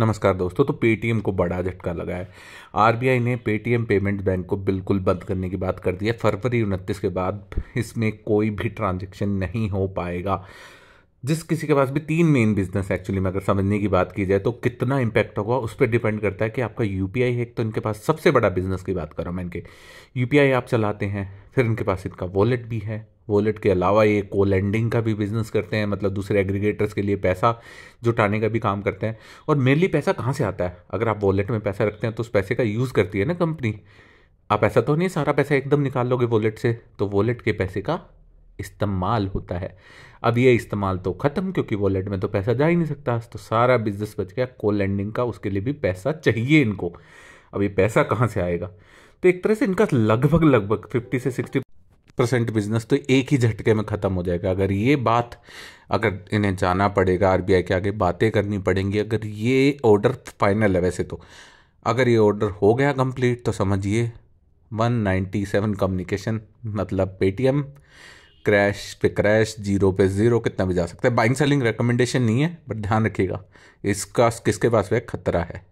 नमस्कार दोस्तों तो पेटीएम को बड़ा झटका लगा है आरबीआई ने पेटीएम पेमेंट बैंक को बिल्कुल बंद करने की बात कर दी है फरवरी उनतीस के बाद इसमें कोई भी ट्रांजेक्शन नहीं हो पाएगा जिस किसी के पास भी तीन मेन बिजनेस एक्चुअली में अगर समझने की बात की जाए तो कितना इम्पैक्ट होगा उस पर डिपेंड करता है कि आपका यू पी आई है तो इनके पास सबसे बड़ा बिजनेस की बात कर रहा हूँ मैं इनके यू पी आई आप चलाते हैं फिर इनके पास इनका वॉलेट भी है वॉलेट के अलावा ये को लैंडिंग का भी बिज़नेस करते हैं मतलब दूसरे एग्रीगेटर्स के लिए पैसा जुटाने का भी काम करते हैं और मेनली पैसा कहाँ से आता है अगर आप वॉलेट में पैसा रखते हैं तो उस पैसे का यूज़ करती है ना कंपनी आप ऐसा तो नहीं सारा पैसा एकदम निकाल लोगे वॉलेट से तो वॉलेट के पैसे का इस्तेमाल होता है अब ये इस्तेमाल तो ख़त्म क्योंकि वॉलेट में तो पैसा जा ही नहीं सकता तो सारा बिजनेस बच गया को लैंडिंग का उसके लिए भी पैसा चाहिए इनको अब ये पैसा कहाँ से आएगा तो एक तरह से इनका लगभग लगभग फिफ्टी से सिक्सटी परसेंट बिजनेस तो एक ही झटके में ख़त्म हो जाएगा अगर ये बात अगर इन्हें जाना पड़ेगा आर के आगे बातें करनी पड़ेंगी अगर ये ऑर्डर फाइनल है वैसे तो अगर ये ऑर्डर हो गया कंप्लीट तो समझिए 197 कम्युनिकेशन मतलब पेटीएम क्रैश पे क्रैश जीरो पे ज़ीरो कितना भी जा सकता है बाइंग सेलिंग रिकमेंडेशन नहीं है बट ध्यान रखिएगा इसका किसके पास वह खतरा है